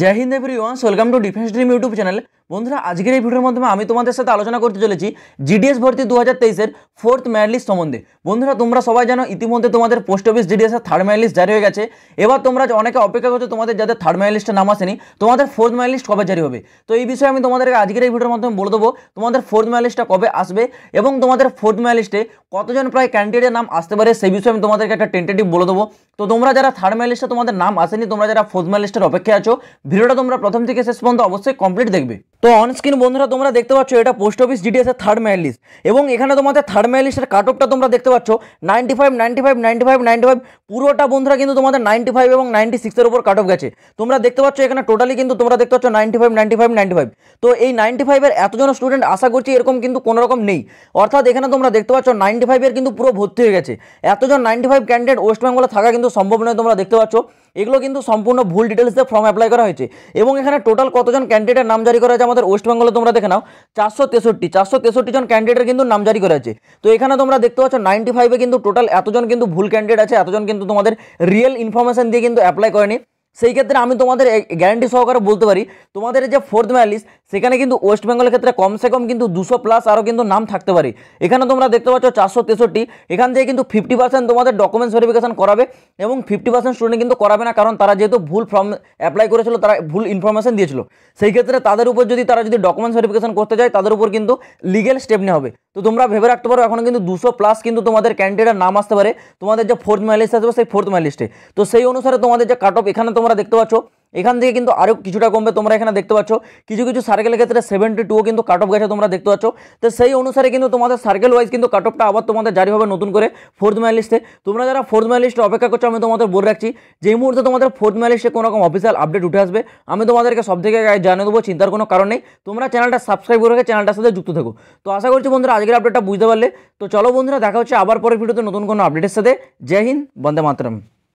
জয় হিন্দ every ones welcome to defence dream YouTube channel বন্ধুরা আজকের এই ভিডিওর মাধ্যমে আমি তোমাদের সাথে আলোচনা করতে চলেছি জিডিএস ভর্তি দু হাজার তেইশের ফোর্থ মেয়ার লিস্ট সম্বন্ধে বন্ধুরা তোমরা সবাই জানো ইতিমধ্যে তোমাদের পোস্ট অফিস জিডিএসের থার্ড মেয়ার লিস্ট জারি হয়ে গেছে এবার তোমরা অনেকে অপেক্ষা করছো তোমাদের যাদের থার্ড মেয়ার লিস্টে নাম আসেনি তোমাদের ফোর্থ মেয়ার লিস্ট কবে জারি হবে তো এই বিষয়ে আমি তোমাদেরকে আজকের এই ভিডিওর মাধ্যমে বলে দেবো তোমাদের ফোর্থ মেয়ার লিস্টটা কবে আসবে এবং তোমাদের ফোর্থ মেয়ার লিস্টে কতজন প্রায় ক্যান্ডিডেটের নাম আসতে পারে সেই বিষয়ে আমি তোমাদেরকে একটা টেন্টেটিভ বলে দেবো তো তোমরা যারা থার্ড মেয়ার লিস্টে তোমাদের নাম আসেনি তোমরা যারা ফোর্থ মেয়ার লিস্টের অপেক্ষায় আছো ভিডিওটা তোমরা প্রথম থেকে শেষ পর্যন্ত অবশ্যই কমপ্লিট দেখবে তো অন স্ক্রিন বন্ধুরা তোমরা দেখতে পাচ্ছ এটা পোস্ট অফিস এর থার্ড মেয়ার লিস্ট এবং এখানে তোমাদের থার্ড মেয়ার লিস্টের কাট অফটা তোমরা দেখতে পাচ্ছ ninety five ninety five ninety five ninety five পুরোটা বন্ধুরা কিন্তু তোমাদের নাইনটি ফাইভ এবং নাইনটি সিক্সের উপর কাট অফ গেছে তোমরা দেখতে পাচ্ছ এখানে টোটালি কিন্তু তোমরা দেখতে পাচ্ছ ninety five ninety five ninety five তো এই নাইনটি ফাইভের এতজন স্টুডেন্ট আশা করছি এরকম কিন্তু কোনো রকম নেই অর্থাৎ এখানে তোমরা দেখতে পাচ্ছ নাইনটি ফাইভের কিন্তু পুরো ভর্তি হয়ে গেছে এতজন নাইনটি ফাইভ ক্যান্ডিডেট ওয়েস্ট বেঙ্গলে থাকা কিন্তু সম্ভব নয় তোমরা দেখতে পাচ্ছ এগুলো কিন্তু সম্পূর্ণ ভুল ডিটেলস দিয়ে ফর্ম অ্যাপ্লাই করা হয়েছে এবং এখানে টোটাল কতজন ক্যান্ডিডেটের নাম জারি করা হয়েছে আমাদের ওয়েস্টবেঙ্গলে তোমরা দেখে নাও চারশো তেষট্টি চারশো তেষট্টি জন ক্যান্ডিডেট কিন্তু নাম জারি করা হয়েছে তো এখানে তোমরা দেখতে পাচ্ছ নাইনটি ফাইভে কিন্তু টোটাল এতজন কিন্তু ভুল ক্যান্ডিডেট আছে এতজন কিন্তু তোমাদের রিয়েল ইনফরমেশন দিয়ে কিন্তু অ্যাপ্লাই করেনি সেই ক্ষেত্রে আমি তোমাদের গ্যারান্টি সহকারে বলতে পারি তোমাদের যে ফোর্থ ম্যালিস্ট সেখানে কিন্তু ওয়েস্ট বেঙ্গলের ক্ষেত্রে কমসে কম কিন্তু দুশো প্লাস আরও কিন্তু নাম থাকতে পারে এখানে তোমরা দেখতে পাচ্ছ চারশো তেষট্টি এখান থেকে কিন্তু ফিফটি পার্সেন্ট তোমাদের ডকুমেন্টস ভেরিফিকেশন করাবে এবং ফিফটি পার্সেন্ট স্টুডেন্ট কিন্তু করাবে না কারণ তারা যেহেতু ভুল ফর্ম অ্যাপ্লাই করেছিল তারা ভুল ইনফরমেশন দিয়েছিল সেই ক্ষেত্রে তাদের উপর যদি তারা যদি ডকুমেন্টস ভেরিফিকেশন করতে চায় তাদের উপর কিন্তু লিগেল স্টেপ নেওয়া হবে তো তোমরা ভেবে রাখতে পারো এখন কিন্তু দুশো প্লাস কিন্তু তোমাদের ক্যান্ডিডেটের নাম আসতে পারে তোমাদের যে ফোর্থ ম্যালিস্ট আসবে সেই ফোর্থ ম্যালিস্টে তো সেই অনুসারে তোমাদের যে কাট অফ এখানে তোমার তোমরা দেখতে পাচ্ছ এখান থেকে কিন্তু আরও কিছুটা কমবে তোমরা এখানে দেখতে পাচ্ছ কিছু কিছু সার্কেলের ক্ষেত্রে সেভেন্টি টুও কিন্তু কাট অফ গেছে তোমরা দেখতে পাচ্ছ তো সেই অনুসারে কিন্তু তোমাদের সার্কেল ওয়াইজ কিন্তু কাট অফটা আবার তোমাদের জারি হবে নতুন করে ফোর্থ মেয়ার লিস্টে তোমরা যারা ফোর্থ মেয়ার লিস্টে অপেক্ষা করছো আমি তোমাদের বলে রাখছি যেই মুহূর্তে তোমাদের ফোর্থ মেয়ার লিস্টে কোনো রকম অফিসিয়াল আপডেট উঠে আসবে আমি তোমাদেরকে সব থেকে জানিয়ে দেবো চিন্তার কোনো কারণ নেই তোমরা চ্যানেলটা সাবস্ক্রাইব করে চ্যানেলটার সাথে যুক্ত থাকো তো আশা করছি বন্ধুরা আজকের আপডেটটা বুঝতে পারলে তো চলো বন্ধুরা দেখা হচ্ছে আবার পরের ভিডিওতে নতুন কোনো আপডেটের সাথে জয় হিন্দ বন্দে মাতরম